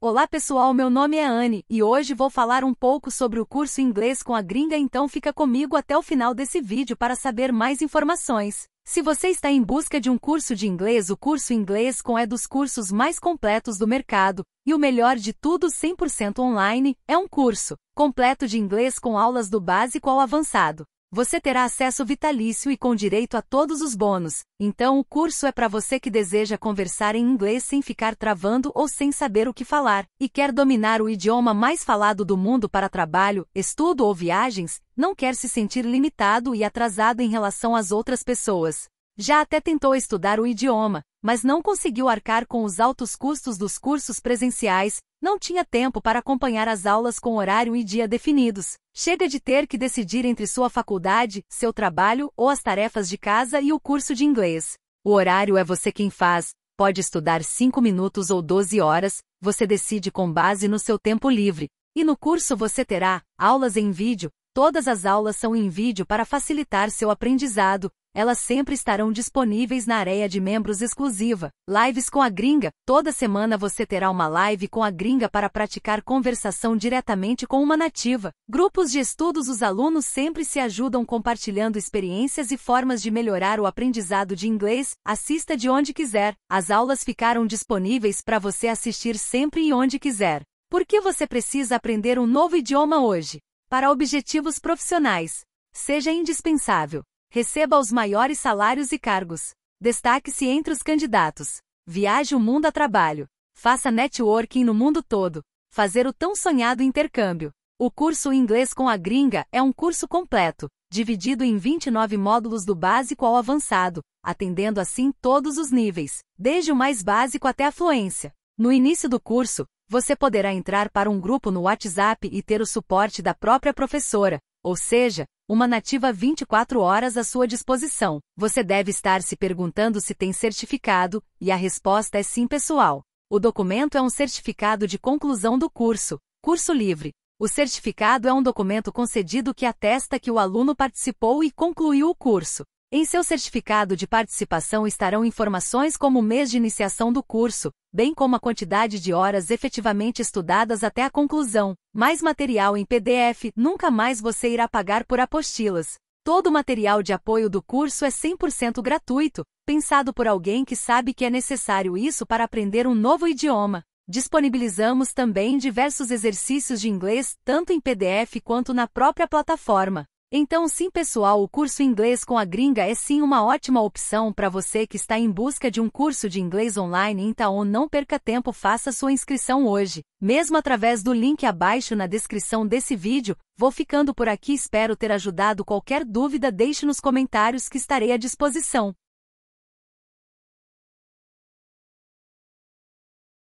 Olá pessoal, meu nome é Anne e hoje vou falar um pouco sobre o curso Inglês com a Gringa, então fica comigo até o final desse vídeo para saber mais informações. Se você está em busca de um curso de inglês, o curso Inglês com é dos cursos mais completos do mercado, e o melhor de tudo 100% online, é um curso completo de inglês com aulas do básico ao avançado. Você terá acesso vitalício e com direito a todos os bônus, então o curso é para você que deseja conversar em inglês sem ficar travando ou sem saber o que falar, e quer dominar o idioma mais falado do mundo para trabalho, estudo ou viagens, não quer se sentir limitado e atrasado em relação às outras pessoas. Já até tentou estudar o idioma, mas não conseguiu arcar com os altos custos dos cursos presenciais, não tinha tempo para acompanhar as aulas com horário e dia definidos. Chega de ter que decidir entre sua faculdade, seu trabalho ou as tarefas de casa e o curso de inglês. O horário é você quem faz, pode estudar 5 minutos ou 12 horas, você decide com base no seu tempo livre. E no curso você terá aulas em vídeo, todas as aulas são em vídeo para facilitar seu aprendizado, elas sempre estarão disponíveis na areia de membros exclusiva. Lives com a gringa. Toda semana você terá uma live com a gringa para praticar conversação diretamente com uma nativa. Grupos de estudos os alunos sempre se ajudam compartilhando experiências e formas de melhorar o aprendizado de inglês. Assista de onde quiser. As aulas ficaram disponíveis para você assistir sempre e onde quiser. Por que você precisa aprender um novo idioma hoje? Para objetivos profissionais, seja indispensável. Receba os maiores salários e cargos. Destaque-se entre os candidatos. Viaje o mundo a trabalho. Faça networking no mundo todo. Fazer o tão sonhado intercâmbio. O curso Inglês com a Gringa é um curso completo, dividido em 29 módulos do básico ao avançado, atendendo assim todos os níveis, desde o mais básico até a fluência. No início do curso, você poderá entrar para um grupo no WhatsApp e ter o suporte da própria professora, ou seja, uma nativa 24 horas à sua disposição. Você deve estar se perguntando se tem certificado, e a resposta é sim, pessoal. O documento é um certificado de conclusão do curso, curso livre. O certificado é um documento concedido que atesta que o aluno participou e concluiu o curso. Em seu certificado de participação estarão informações como o mês de iniciação do curso, bem como a quantidade de horas efetivamente estudadas até a conclusão, mais material em PDF, nunca mais você irá pagar por apostilas. Todo o material de apoio do curso é 100% gratuito, pensado por alguém que sabe que é necessário isso para aprender um novo idioma. Disponibilizamos também diversos exercícios de inglês, tanto em PDF quanto na própria plataforma. Então, sim, pessoal, o curso Inglês com a Gringa é sim uma ótima opção para você que está em busca de um curso de inglês online, então não perca tempo, faça sua inscrição hoje. Mesmo através do link abaixo na descrição desse vídeo, vou ficando por aqui, espero ter ajudado. Qualquer dúvida, deixe nos comentários que estarei à disposição.